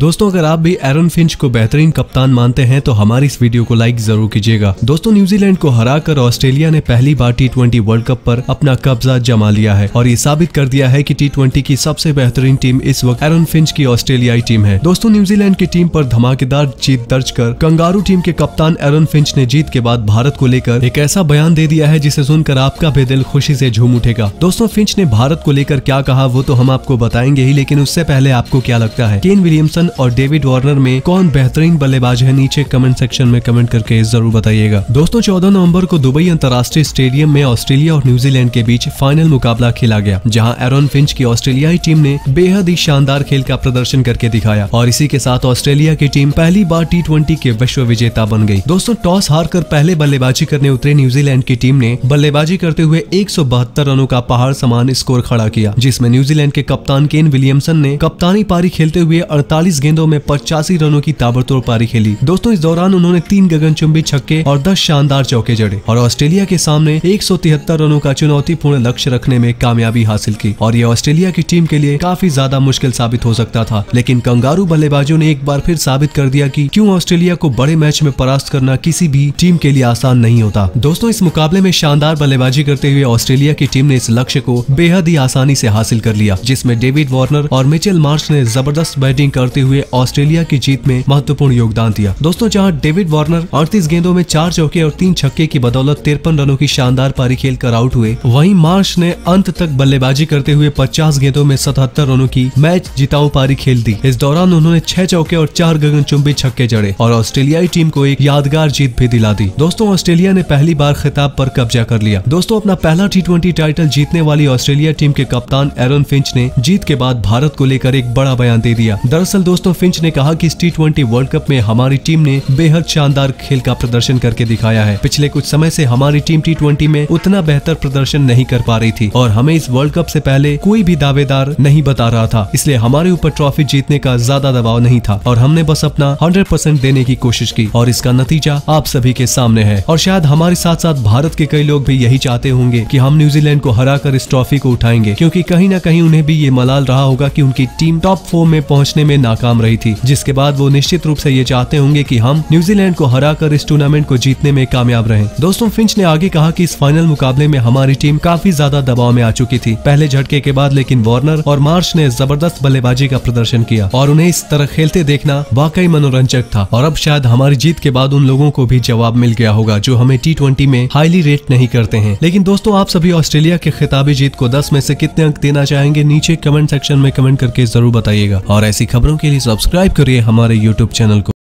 दोस्तों अगर आप भी एरन फिंच को बेहतरीन कप्तान मानते हैं तो हमारी इस वीडियो को लाइक जरूर कीजिएगा दोस्तों न्यूजीलैंड को हराकर ऑस्ट्रेलिया ने पहली बार टी वर्ल्ड कप पर अपना कब्जा जमा लिया है और ये साबित कर दिया है कि टी की सबसे बेहतरीन टीम इस वक्त एरन फिंच की ऑस्ट्रेलियाई टीम है दोस्तों न्यूजीलैंड की टीम आरोप धमाकेदार जीत दर्ज कर कंगारू टीम के कप्तान एरन फिंच ने जीत के बाद भारत को लेकर एक ऐसा बयान दे दिया है जिसे सुनकर आपका भी दिल खुशी ऐसी झूम उठेगा दोस्तों फिंच ने भारत को लेकर क्या कहा वो तो हम आपको बताएंगे ही लेकिन उससे पहले आपको क्या लगता है केन विलियमसन और डेविड वार्नर में कौन बेहतरीन बल्लेबाज है नीचे कमेंट सेक्शन में कमेंट करके जरूर बताइएगा दोस्तों चौदह नवम्बर को दुबई अंतर्राष्ट्रीय स्टेडियम में ऑस्ट्रेलिया और न्यूजीलैंड के बीच फाइनल मुकाबला खेला गया जहाँ एरोन फिंच की ऑस्ट्रेलियाई टीम ने बेहद ही शानदार खेल का प्रदर्शन करके दिखाया और इसी के साथ ऑस्ट्रेलिया की टीम पहली बार टी के विश्व विजेता बन गई दोस्तों टॉस हार कर पहले बल्लेबाजी करने उतरे न्यूजीलैंड की टीम ने बल्लेबाजी करते हुए एक रनों का पहाड़ समान स्कोर खड़ा किया जिसमे न्यूजीलैंड के कप्तान केन विलियमसन ने कप्तानी पारी खेलते हुए अड़तालीस तेईस गेंदों में पचासी रनों की ताबड़तोड़ पारी खेली दोस्तों इस दौरान उन्होंने तीन गगनचुंबी छक्के और दस शानदार चौके जड़े और ऑस्ट्रेलिया के सामने एक रनों का चुनौतीपूर्ण लक्ष्य रखने में कामयाबी हासिल की और ये ऑस्ट्रेलिया की टीम के लिए काफी ज्यादा मुश्किल साबित हो सकता था लेकिन कंगारू बल्लेबाजों ने एक बार फिर साबित कर दिया की क्यूँ ऑस्ट्रेलिया को बड़े मैच में परास्त करना किसी भी टीम के लिए आसान नहीं होता दोस्तों इस मुकाबले में शानदार बल्लेबाजी करते हुए ऑस्ट्रेलिया की टीम ने इस लक्ष्य को बेहद ही आसानी से हासिल कर लिया जिसमें डेविड वार्नर और मिचेल मार्च ने जबरदस्त बैटिंग करते हुए हुए ऑस्ट्रेलिया की जीत में महत्वपूर्ण योगदान दिया दोस्तों जहाँ डेविड वार्नर अड़तीस गेंदों में चार चौके और तीन छक्के की बदौलत तिरपन रनों की शानदार पारी खेल आउट हुए वही मार्श ने अंत तक बल्लेबाजी करते हुए पचास गेंदों में सतहत्तर रनों की मैच जिताऊ पारी खेल दी इस दौरान उन्होंने छह चौके और चार गगनचुंबी छक्के जड़े और ऑस्ट्रेलियाई टीम को एक यादगार जीत भी दिला दी दोस्तों ऑस्ट्रेलिया ने पहली बार खिताब पर कब्जा कर लिया दोस्तों अपना पहला टी टाइटल जीतने वाली ऑस्ट्रेलिया टीम के कप्तान एरन फिंच ने जीत के बाद भारत को लेकर एक बड़ा बयान दे दिया दरअसल दोस्तों दोस्तों फिंच ने कहा कि इस टी वर्ल्ड कप में हमारी टीम ने बेहद शानदार खेल का प्रदर्शन करके दिखाया है पिछले कुछ समय से हमारी टीम टी ट्वेंटी में उतना बेहतर प्रदर्शन नहीं कर पा रही थी और हमें इस वर्ल्ड कप से पहले कोई भी दावेदार नहीं बता रहा था इसलिए हमारे ऊपर ट्रॉफी जीतने का ज्यादा दबाव नहीं था और हमने बस अपना हंड्रेड देने की कोशिश की और इसका नतीजा आप सभी के सामने है और शायद हमारे साथ साथ भारत के कई लोग भी यही चाहते होंगे की हम न्यूजीलैंड को हरा कर इस ट्रॉफी को उठाएंगे क्यूँकी कहीं ना कहीं उन्हें भी ये मलाल रहा होगा की उनकी टीम टॉप फोर में पहुँचने में नाकाम नाकाम रही थी जिसके बाद वो निश्चित रूप ऐसी ये चाहते होंगे की हम न्यूजीलैंड को हरा कर इस टूर्नामेंट को जीतने में कामयाब रहे दोस्तों फिंच ने आगे कहा की इस फाइनल मुकाबले में हमारी टीम काफी ज्यादा दबाव में आ चुकी थी पहले झटके के बाद लेकिन वार्नर और मार्च ने जबरदस्त बल्लेबाजी का प्रदर्शन किया और उन्हें इस तरह खेलते देखना वाकई मनोरंजक था और अब शायद हमारी जीत के बाद उन लोगों को भी जवाब मिल गया होगा जो हमें टी में हाईली रेट नहीं करते हैं लेकिन दोस्तों आप सभी ऑस्ट्रेलिया के खिताबी जीत को दस में से कितने अंक देना चाहेंगे नीचे कमेंट सेक्शन में कमेंट करके जरूर बताइएगा और ऐसी खबरों के के लिए सब्सक्राइब करिए हमारे यूट्यूब चैनल को